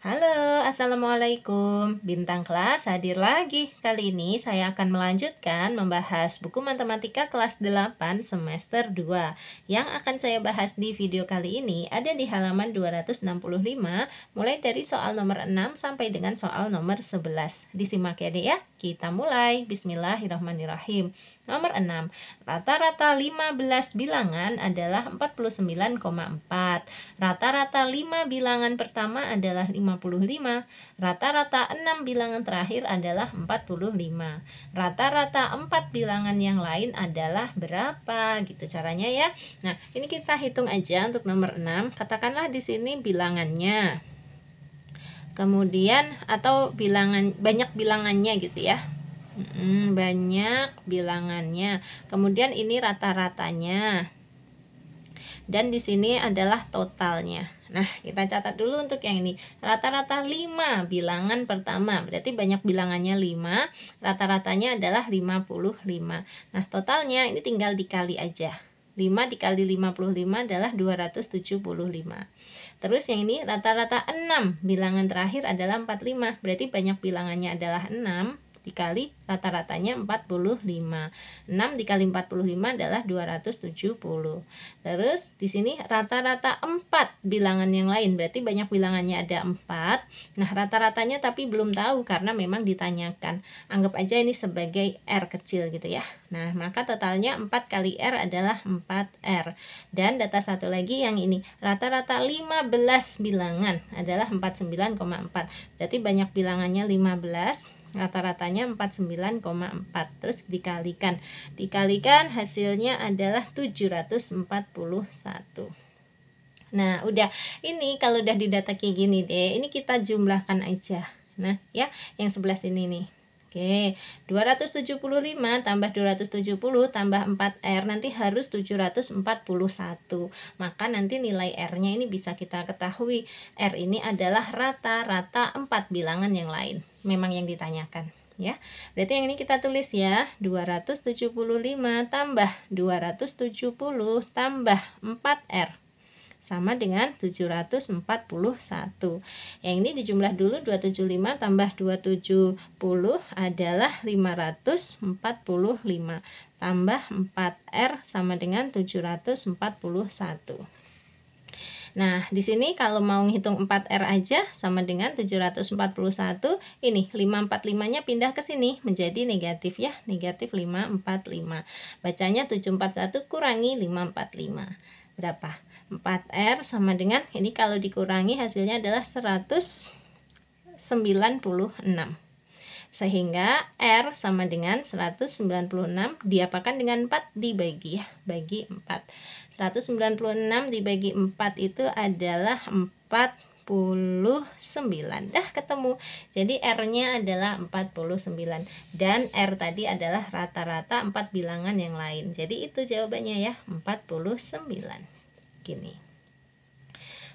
Halo, Assalamualaikum. Bintang kelas hadir lagi. Kali ini saya akan melanjutkan membahas buku matematika kelas 8 semester 2. Yang akan saya bahas di video kali ini ada di halaman 265, mulai dari soal nomor 6 sampai dengan soal nomor 11. Disimak ya deh ya. Kita mulai. Bismillahirrahmanirrahim. Nomor 6. Rata-rata 15 bilangan adalah 49,4. Rata-rata 5 bilangan pertama adalah 55. Rata-rata 6 bilangan terakhir adalah 45. Rata-rata 4 bilangan yang lain adalah berapa? Gitu caranya ya. Nah, ini kita hitung aja untuk nomor 6. Katakanlah di sini bilangannya kemudian atau bilangan banyak bilangannya gitu ya Hmm, banyak bilangannya. Kemudian ini rata-ratanya. Dan di sini adalah totalnya. Nah, kita catat dulu untuk yang ini. Rata-rata 5 bilangan pertama. Berarti banyak bilangannya 5. Rata-ratanya adalah 55. Nah, totalnya ini tinggal dikali aja. 5 dikali 55 adalah 275. Terus yang ini rata-rata 6. Bilangan terakhir adalah 45. Berarti banyak bilangannya adalah 6 dikali rata-ratanya 45. 6 dikali 45 adalah 270. Terus di sini rata-rata 4 bilangan yang lain. Berarti banyak bilangannya ada 4. Nah, rata-ratanya tapi belum tahu karena memang ditanyakan. Anggap aja ini sebagai R kecil gitu ya. Nah, maka totalnya 4 kali R adalah 4R. Dan data satu lagi yang ini. Rata-rata 15 bilangan adalah 49,4. Berarti banyak bilangannya 15 rata-ratanya 49,4 terus dikalikan dikalikan hasilnya adalah 741 nah udah ini kalau udah didata kayak gini deh ini kita jumlahkan aja nah ya yang sebelah sini nih Oke, 275 tambah 270 tambah 4R nanti harus 741. Maka nanti nilai R-nya ini bisa kita ketahui. R ini adalah rata-rata 4 bilangan yang lain. Memang yang ditanyakan ya. Berarti yang ini kita tulis ya, 275 tambah 270 tambah 4R sama dengan 741. Yang ini dijumlah dulu 275 tambah 270 adalah 545 tambah 4R sama dengan 741. Nah, di sini kalau mau ngitung 4R aja sama dengan 741, ini 545-nya pindah ke sini menjadi negatif ya, negatif 545. Bacanya 741 kurangi 545. Berapa? 4R sama dengan ini kalau dikurangi hasilnya adalah 196 sehingga R sama dengan 196 diapakan dengan 4 dibagi ya bagi 4 196 dibagi 4 itu adalah 49 dah ketemu jadi R nya adalah 49 dan R tadi adalah rata-rata 4 bilangan yang lain jadi itu jawabannya ya 49 gini.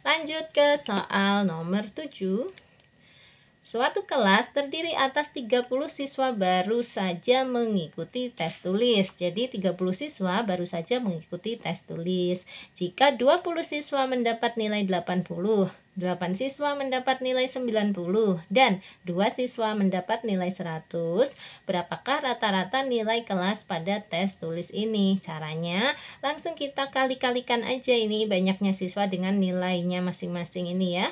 Lanjut ke soal nomor 7. Suatu kelas terdiri atas 30 siswa baru saja mengikuti tes tulis. Jadi 30 siswa baru saja mengikuti tes tulis. Jika 20 siswa mendapat nilai 80, 8 siswa mendapat nilai 90 dan 2 siswa mendapat nilai 100, berapakah rata-rata nilai kelas pada tes tulis ini? Caranya langsung kita kali-kalikan aja ini banyaknya siswa dengan nilainya masing-masing ini ya.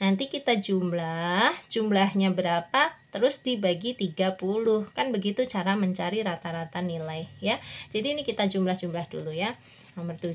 Nanti kita jumlah, jumlahnya berapa, terus dibagi 30. Kan begitu cara mencari rata-rata nilai ya. Jadi ini kita jumlah-jumlah dulu ya. Nomor 7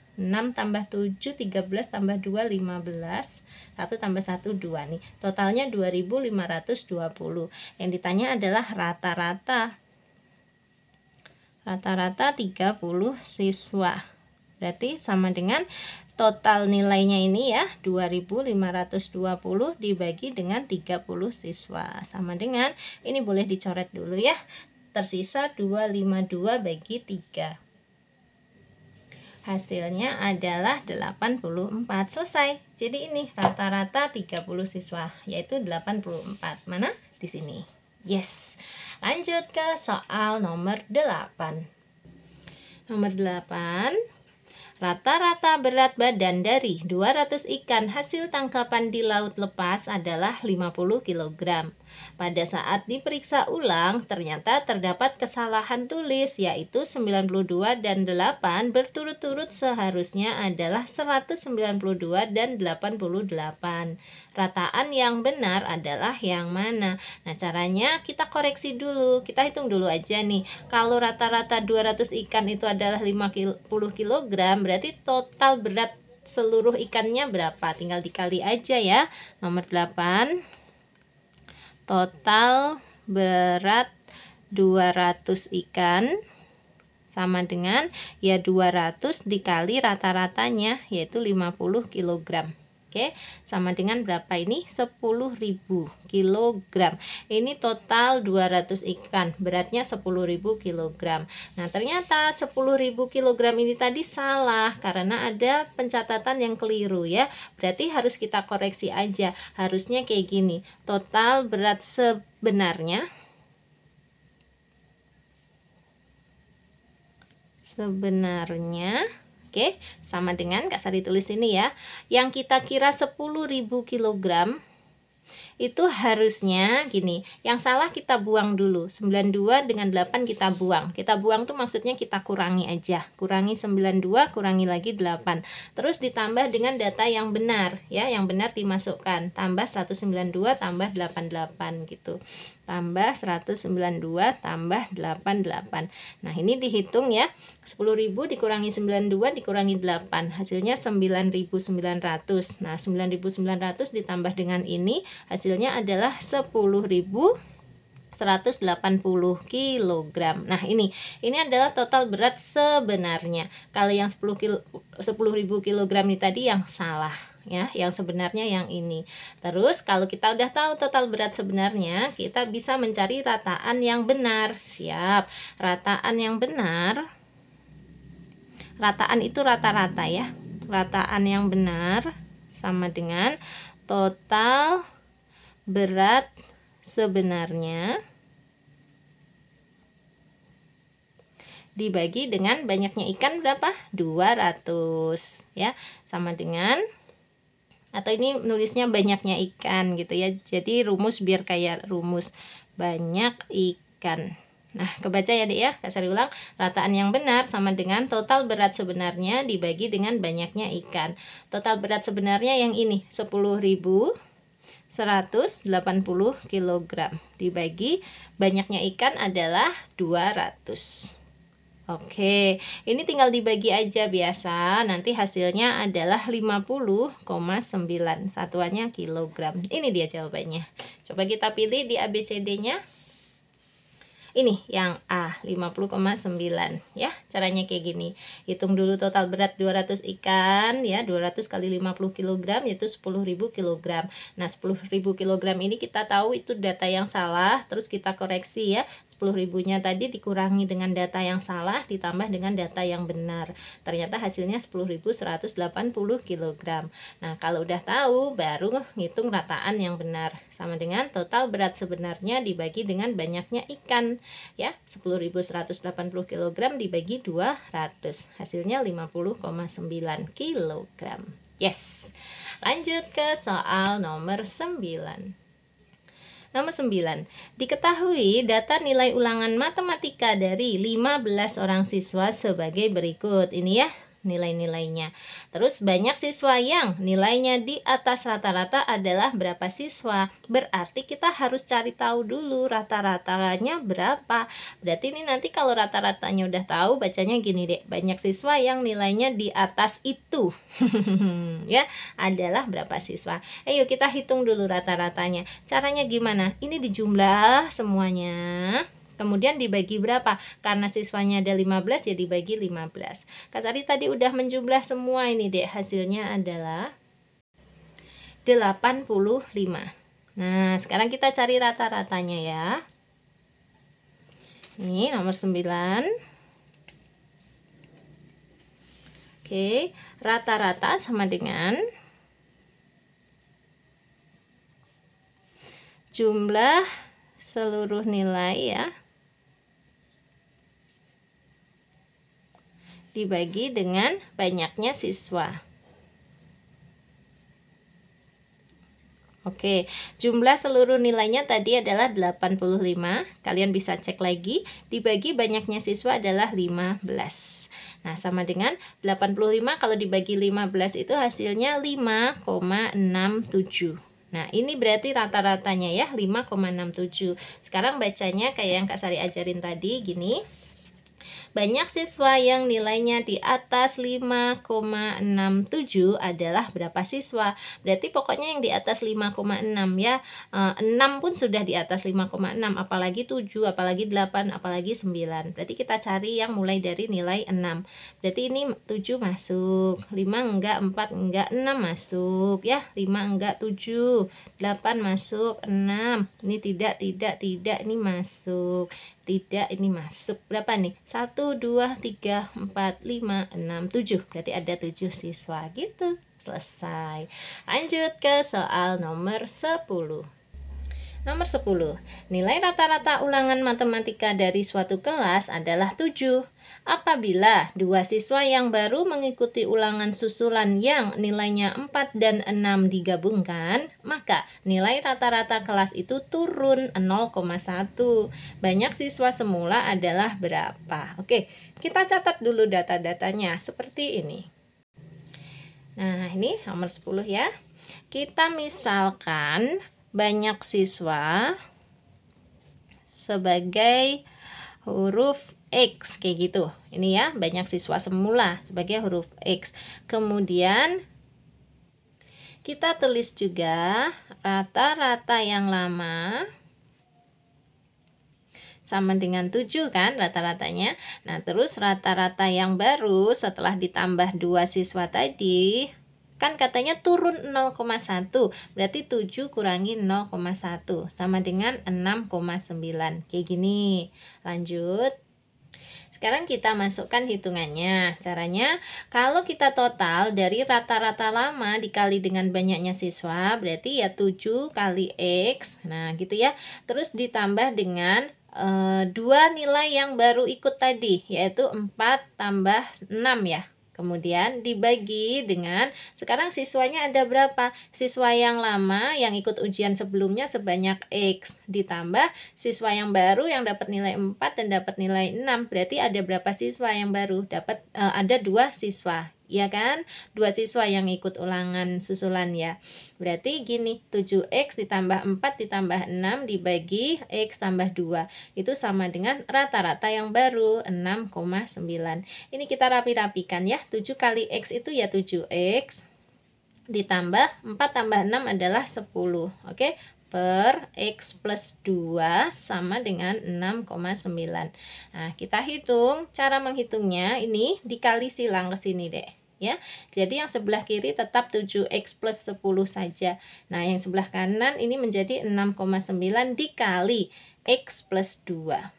6 tambah 7 13 tambah 2 15 1 tambah 1 2 nih totalnya 2520 yang ditanya adalah rata-rata rata-rata 30 siswa berarti sama dengan total nilainya ini ya 2520 dibagi dengan 30 siswa sama dengan ini boleh dicoret dulu ya tersisa 252 bagi 3 hasilnya adalah 84 selesai jadi ini rata-rata 30 siswa yaitu 84 mana di sini yes lanjut ke soal nomor 8 nomor 8 Rata-rata berat badan dari 200 ikan hasil tangkapan di laut lepas adalah 50 kg. Pada saat diperiksa ulang, ternyata terdapat kesalahan tulis yaitu 92 dan 8 berturut-turut seharusnya adalah 192 dan 88. Rataan yang benar adalah yang mana? Nah, caranya kita koreksi dulu. Kita hitung dulu aja nih. Kalau rata-rata 200 ikan itu adalah 50 kg, berarti total berat seluruh ikannya berapa? Tinggal dikali aja ya. Nomor 8 total berat 200 ikan sama dengan ya 200 dikali rata-ratanya yaitu 50 kg. Oke, sama dengan berapa ini? 10.000 kg. Ini total 200 ikan, beratnya 10.000 kg. Nah, ternyata 10.000 kg ini tadi salah karena ada pencatatan yang keliru ya. Berarti harus kita koreksi aja. Harusnya kayak gini. Total berat sebenarnya sebenarnya Oke, sama dengan Kak Sari tulis ini ya. Yang kita kira 10.000 kg itu harusnya gini, yang salah kita buang dulu. 92 dengan 8 kita buang. Kita buang tuh maksudnya kita kurangi aja. Kurangi 92, kurangi lagi 8. Terus ditambah dengan data yang benar ya, yang benar dimasukkan. Tambah 192 tambah 88 gitu. Tambah 192 tambah 88. Nah, ini dihitung ya. 10.000 dikurangi 92 dikurangi 8. Hasilnya 9.900. Nah, 9.900 ditambah dengan ini hasil hasilnya adalah 10.000 180 kg. Nah, ini ini adalah total berat sebenarnya. Kalau yang 10 kilo 10.000 kg ini tadi yang salah ya, yang sebenarnya yang ini. Terus kalau kita udah tahu total berat sebenarnya, kita bisa mencari rataan yang benar. Siap. Rataan yang benar rataan itu rata-rata ya. Rataan yang benar sama dengan total berat sebenarnya dibagi dengan banyaknya ikan berapa? 200 ya. Sama dengan atau ini nulisnya banyaknya ikan gitu ya. Jadi rumus biar kayak rumus banyak ikan. Nah, kebaca ya Dek ya. Kasari ulang, rataan yang benar sama dengan total berat sebenarnya dibagi dengan banyaknya ikan. Total berat sebenarnya yang ini 10.000 180 kg dibagi banyaknya ikan adalah 200 Oke ini tinggal dibagi aja biasa nanti hasilnya adalah 50,9 satuannya kilogram ini dia jawabannya coba kita pilih di ABCD nya ini yang A 50,9 ya caranya kayak gini hitung dulu total berat 200 ikan ya 200 kali 50 kg yaitu 10.000 kg nah 10.000 kg ini kita tahu itu data yang salah terus kita koreksi ya 10 ribunya tadi dikurangi dengan data yang salah ditambah dengan data yang benar. Ternyata hasilnya 10.180 kg. Nah, kalau udah tahu baru ngitung rataan yang benar sama dengan total berat sebenarnya dibagi dengan banyaknya ikan ya 10.180 kg dibagi 200 hasilnya 50,9 kg yes lanjut ke soal nomor 9 Nomor 9. Diketahui data nilai ulangan matematika dari 15 orang siswa sebagai berikut. Ini ya, nilai-nilainya. Terus banyak siswa yang nilainya di atas rata-rata adalah berapa siswa? Berarti kita harus cari tahu dulu rata-ratanya berapa. Berarti ini nanti kalau rata-ratanya udah tahu bacanya gini deh. Banyak siswa yang nilainya di atas itu. ya, adalah berapa siswa. Ayo kita hitung dulu rata-ratanya. Caranya gimana? Ini dijumlah semuanya. Kemudian dibagi berapa? Karena siswanya ada 15 ya dibagi 15. Kak Sari tadi udah menjumlah semua ini deh. Hasilnya adalah 85. Nah, sekarang kita cari rata-ratanya ya. Ini nomor 9. Oke, rata-rata sama dengan jumlah seluruh nilai ya. dibagi dengan banyaknya siswa. Oke, jumlah seluruh nilainya tadi adalah 85. Kalian bisa cek lagi, dibagi banyaknya siswa adalah 15. Nah, sama dengan 85 kalau dibagi 15 itu hasilnya 5,67. Nah, ini berarti rata-ratanya ya 5,67. Sekarang bacanya kayak yang Kak Sari ajarin tadi gini. Banyak siswa yang nilainya di atas 5,67 adalah berapa siswa? Berarti pokoknya yang di atas 5,6 ya. 6 eh, pun sudah di atas 5,6, apalagi 7, apalagi 8, apalagi 9. Berarti kita cari yang mulai dari nilai 6. Berarti ini 7 masuk, 5 enggak, 4 enggak, 6 masuk ya. 5 enggak, 7, 8 masuk, 6. Ini tidak, tidak, tidak, ini masuk. Tidak, ini masuk. Berapa nih? 1, 2, 3, 4, 5, 6, 7 Berarti ada 7 siswa gitu Selesai Lanjut ke soal nomor 10 Nomor 10. Nilai rata-rata ulangan matematika dari suatu kelas adalah 7. Apabila dua siswa yang baru mengikuti ulangan susulan yang nilainya 4 dan 6 digabungkan, maka nilai rata-rata kelas itu turun 0,1. Banyak siswa semula adalah berapa? Oke, kita catat dulu data-datanya seperti ini. Nah, ini nomor 10 ya. Kita misalkan banyak siswa sebagai huruf X kayak gitu. Ini ya, banyak siswa semula sebagai huruf X. Kemudian kita tulis juga rata-rata yang lama sama dengan 7 kan rata-ratanya. Nah, terus rata-rata yang baru setelah ditambah dua siswa tadi Kan katanya turun 0,1, berarti 7 kurangi 0,1 sama dengan 6,9. Kayak gini. Lanjut. Sekarang kita masukkan hitungannya. Caranya, kalau kita total dari rata-rata lama dikali dengan banyaknya siswa, berarti ya 7 kali X. Nah, gitu ya. Terus ditambah dengan e, dua nilai yang baru ikut tadi, yaitu 4 tambah 6 ya. Kemudian dibagi dengan sekarang siswanya ada berapa? Siswa yang lama yang ikut ujian sebelumnya sebanyak X ditambah siswa yang baru yang dapat nilai 4 dan dapat nilai 6. Berarti ada berapa siswa yang baru? Dapat uh, ada dua siswa ya kan? Dua siswa yang ikut ulangan susulan ya. Berarti gini, 7X ditambah 4 ditambah 6 dibagi X tambah 2. Itu sama dengan rata-rata yang baru, 6,9. Ini kita rapi-rapikan ya. 7 kali X itu ya 7X ditambah 4 tambah 6 adalah 10. Oke, okay? per X plus 2 sama dengan 6,9. Nah, kita hitung. Cara menghitungnya ini dikali silang ke sini deh ya. Jadi yang sebelah kiri tetap 7x plus 10 saja. Nah, yang sebelah kanan ini menjadi 6,9 dikali x plus 2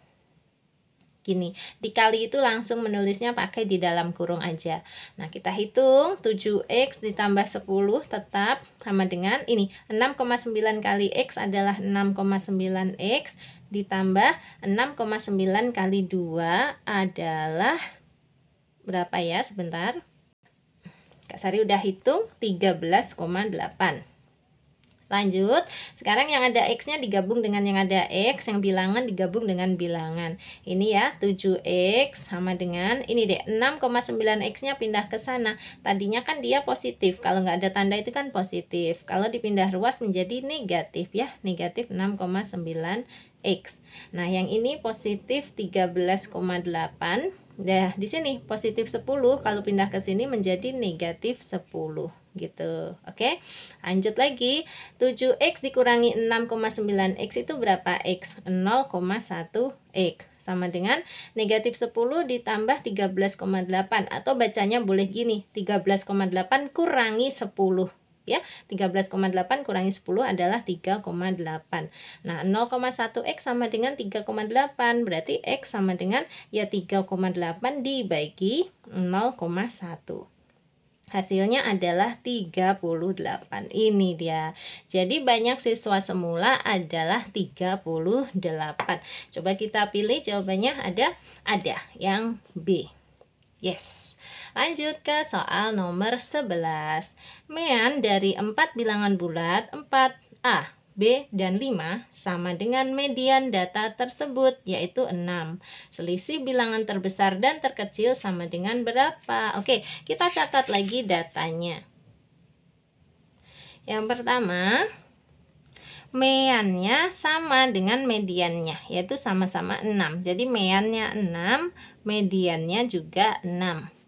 gini dikali itu langsung menulisnya pakai di dalam kurung aja nah kita hitung 7x ditambah 10 tetap sama dengan ini 6,9 kali x adalah 6,9x ditambah 6,9 kali 2 adalah berapa ya sebentar Kak Sari udah hitung 13,8 Lanjut, sekarang yang ada X-nya digabung dengan yang ada X, yang bilangan digabung dengan bilangan. Ini ya, 7X sama dengan, ini deh, 6,9X-nya pindah ke sana. Tadinya kan dia positif, kalau nggak ada tanda itu kan positif. Kalau dipindah ruas menjadi negatif ya, negatif 6,9X. Nah, yang ini positif 13,8 Nah, di sini positif 10, kalau pindah ke sini menjadi negatif 10 gitu. Oke, Okay? lanjut lagi. 7X dikurangi 6,9X itu berapa X? 0,1X. Sama dengan negatif 10 ditambah 13,8 atau bacanya boleh gini, 13,8 kurangi 10 ya. 13,8 kurangi 10 adalah 3,8. Nah, 0,1x sama dengan 3,8 berarti x sama dengan ya 3,8 dibagi 0,1 hasilnya adalah 38 ini dia jadi banyak siswa semula adalah 38 coba kita pilih jawabannya ada ada yang B Yes. Lanjut ke soal nomor 11. Mean dari 4 bilangan bulat 4A, B, dan 5 sama dengan median data tersebut yaitu 6. Selisih bilangan terbesar dan terkecil sama dengan berapa? Oke, kita catat lagi datanya. Yang pertama, meannya sama dengan mediannya yaitu sama-sama 6 jadi meannya 6 mediannya juga 6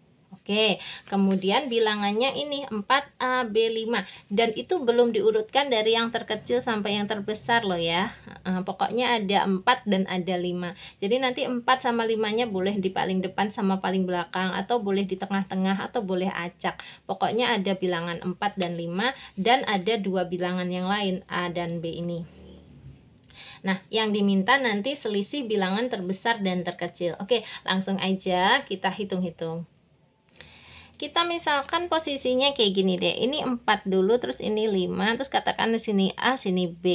Oke, kemudian bilangannya ini 4AB5 dan itu belum diurutkan dari yang terkecil sampai yang terbesar loh ya. Uh, pokoknya ada 4 dan ada 5. Jadi nanti 4 sama 5-nya boleh di paling depan sama paling belakang atau boleh di tengah-tengah atau boleh acak. Pokoknya ada bilangan 4 dan 5 dan ada dua bilangan yang lain A dan B ini. Nah, yang diminta nanti selisih bilangan terbesar dan terkecil. Oke, langsung aja kita hitung-hitung kita misalkan posisinya kayak gini deh ini 4 dulu terus ini 5 terus katakan di sini A sini B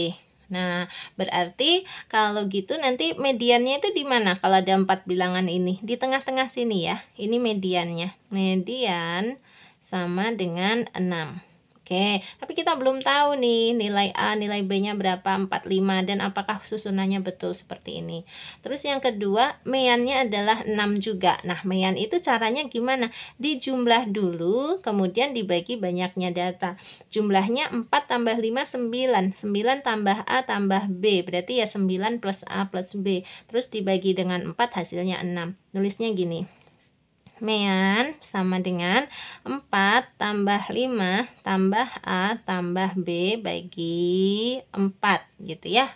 Nah, berarti kalau gitu nanti mediannya itu di mana? Kalau ada empat bilangan ini, di tengah-tengah sini ya. Ini mediannya. Median sama dengan 6. Oke, tapi kita belum tahu nih nilai A, nilai B-nya berapa, 45 dan apakah susunannya betul seperti ini. Terus yang kedua, meannya adalah 6 juga. Nah, mean itu caranya gimana? Dijumlah dulu, kemudian dibagi banyaknya data. Jumlahnya 4 tambah 5, 9. 9 tambah A tambah B, berarti ya 9 plus A plus B. Terus dibagi dengan 4, hasilnya 6. Nulisnya gini. Mean sama dengan 4 tambah 5 tambah A tambah B bagi 4 gitu ya.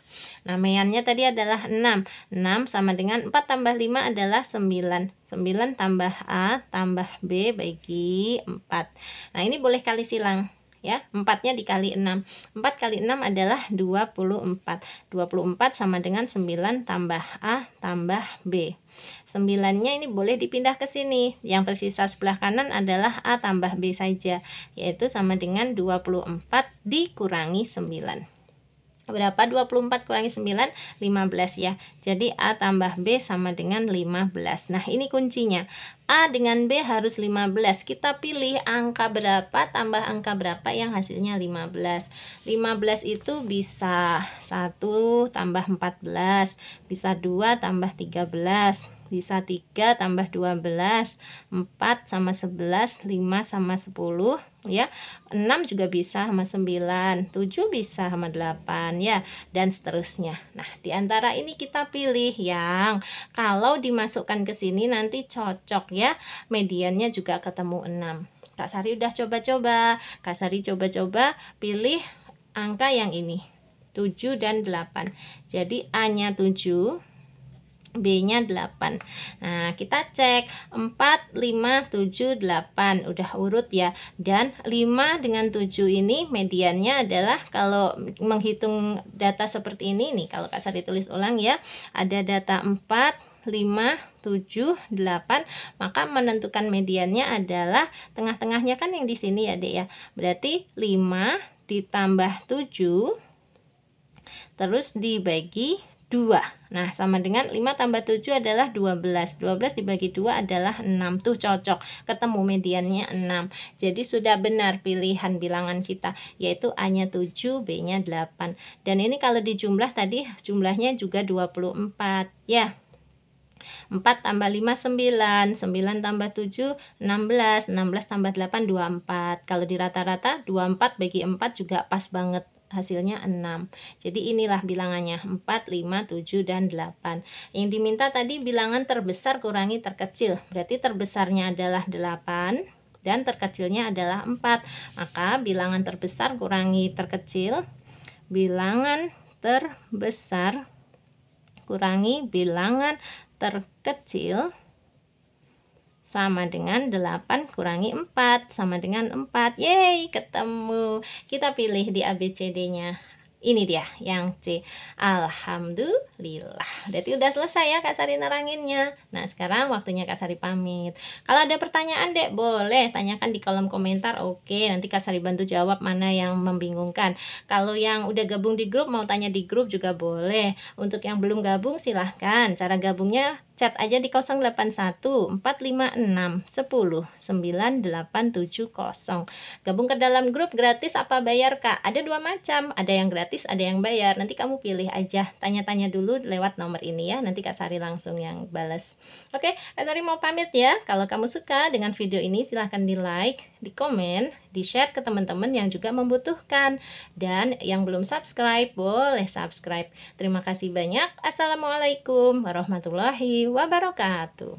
Nah, meannya tadi adalah 6. 6 sama dengan 4 tambah 5 adalah 9. 9 tambah A tambah B bagi 4. Nah, ini boleh kali silang ya. 4-nya dikali 6. 4 kali 6 adalah 24. 24 sama dengan 9 tambah A tambah B nya ini boleh dipindah ke sini. Yang tersisa sebelah kanan adalah A tambah B saja, yaitu sama dengan 24 dikurangi 9 berapa 24 kurangi 9 15 ya jadi A tambah B sama dengan 15 nah ini kuncinya A dengan B harus 15 kita pilih angka berapa tambah angka berapa yang hasilnya 15 15 itu bisa 1 tambah 14 bisa 2 tambah 13 bisa 3 tambah 12, 4 sama 11, 5 sama 10 ya. 6 juga bisa sama 9, 7 bisa sama 8 ya dan seterusnya. Nah, di antara ini kita pilih yang kalau dimasukkan ke sini nanti cocok ya. Mediannya juga ketemu 6. Kak Sari udah coba-coba. Kak Sari coba-coba pilih angka yang ini. 7 dan 8. Jadi A-nya 7, B-nya 8. Nah, kita cek 4, 5, 7, 8. Udah urut ya. Dan 5 dengan 7 ini mediannya adalah kalau menghitung data seperti ini nih, kalau Kak Sari tulis ulang ya, ada data 4, 5, 7, 8, maka menentukan mediannya adalah tengah-tengahnya kan yang di sini ya, Dek ya. Berarti 5 ditambah 7 terus dibagi 2. Nah, sama dengan 5 tambah 7 adalah 12. 12 dibagi 2 adalah 6. Tuh cocok. Ketemu mediannya 6. Jadi sudah benar pilihan bilangan kita, yaitu A-nya 7, B-nya 8. Dan ini kalau di jumlah tadi jumlahnya juga 24, ya. 4 tambah 5 9 9 tambah 7 16 16 tambah 8 24 Kalau di rata-rata 24 bagi 4 juga pas banget hasilnya 6. Jadi inilah bilangannya 4, 5, 7, dan 8. Yang diminta tadi bilangan terbesar kurangi terkecil. Berarti terbesarnya adalah 8 dan terkecilnya adalah 4. Maka bilangan terbesar kurangi terkecil. Bilangan terbesar kurangi bilangan terkecil sama dengan 8 kurangi 4 sama dengan 4 Yeay ketemu kita pilih di ABCD nya ini dia yang C Alhamdulillah Jadi udah selesai ya Kak Sari neranginnya nah sekarang waktunya Kak Sari pamit kalau ada pertanyaan dek boleh tanyakan di kolom komentar oke nanti Kak Sari bantu jawab mana yang membingungkan kalau yang udah gabung di grup mau tanya di grup juga boleh untuk yang belum gabung silahkan cara gabungnya Chat aja di 081 456 10 9870. Gabung ke dalam grup gratis apa bayar Kak? Ada dua macam, ada yang gratis, ada yang bayar. Nanti kamu pilih aja. Tanya-tanya dulu lewat nomor ini ya. Nanti Kak Sari langsung yang balas. Oke, Kak Sari mau pamit ya. Kalau kamu suka dengan video ini silahkan di like, di komen, di share ke teman-teman yang juga membutuhkan. Dan yang belum subscribe boleh subscribe. Terima kasih banyak. Assalamualaikum warahmatullahi wabarakatuh.